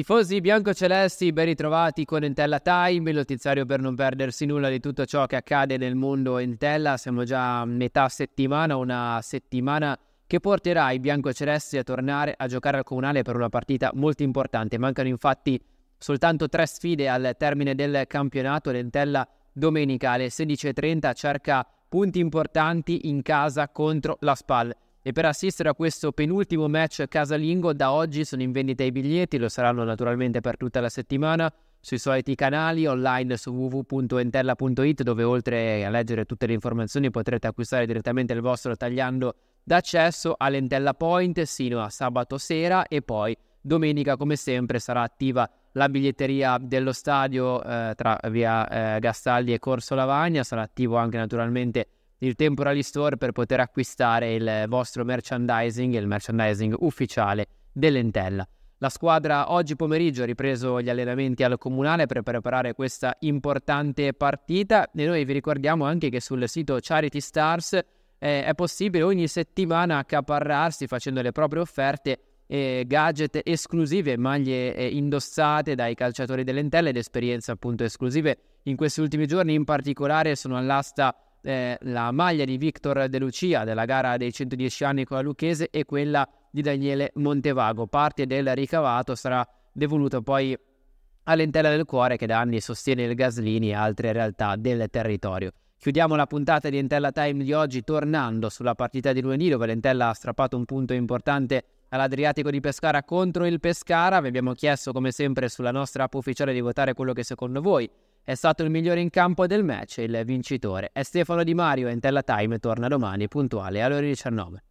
Tifosi biancocelesti, ben ritrovati con Entella Time, il notiziario per non perdersi nulla di tutto ciò che accade nel mondo Entella. Siamo già a metà settimana, una settimana che porterà i biancocelesti a tornare a giocare al comunale per una partita molto importante. Mancano infatti soltanto tre sfide al termine del campionato. L'Entella domenica alle 16.30 cerca punti importanti in casa contro la SPAL. E per assistere a questo penultimo match casalingo, da oggi sono in vendita i biglietti, lo saranno naturalmente per tutta la settimana sui soliti canali online su www.entella.it dove oltre a leggere tutte le informazioni potrete acquistare direttamente il vostro tagliando d'accesso all'Entella Point sino a sabato sera e poi domenica come sempre sarà attiva la biglietteria dello stadio eh, tra via eh, Gastaldi e Corso Lavagna, sarà attivo anche naturalmente il il temporary store per poter acquistare il vostro merchandising, il merchandising ufficiale dell'Entella. La squadra oggi pomeriggio ha ripreso gli allenamenti al comunale per preparare questa importante partita e noi vi ricordiamo anche che sul sito Charity Stars eh, è possibile ogni settimana accaparrarsi facendo le proprie offerte eh, gadget esclusive, maglie eh, indossate dai calciatori dell'Entella ed esperienze appunto esclusive. In questi ultimi giorni in particolare sono all'asta eh, la maglia di Victor De Lucia della gara dei 110 anni con la Lucchese e quella di Daniele Montevago. Parte del ricavato sarà devoluto poi all'entella del cuore che da anni sostiene il Gaslini e altre realtà del territorio. Chiudiamo la puntata di Entella Time di oggi tornando sulla partita di lunedì dove l'Entella ha strappato un punto importante all'Adriatico di Pescara contro il Pescara. Vi abbiamo chiesto come sempre sulla nostra app ufficiale di votare quello che secondo voi è stato il migliore in campo del match e il vincitore è Stefano Di Mario. Entella Time torna domani puntuale alle ore 19.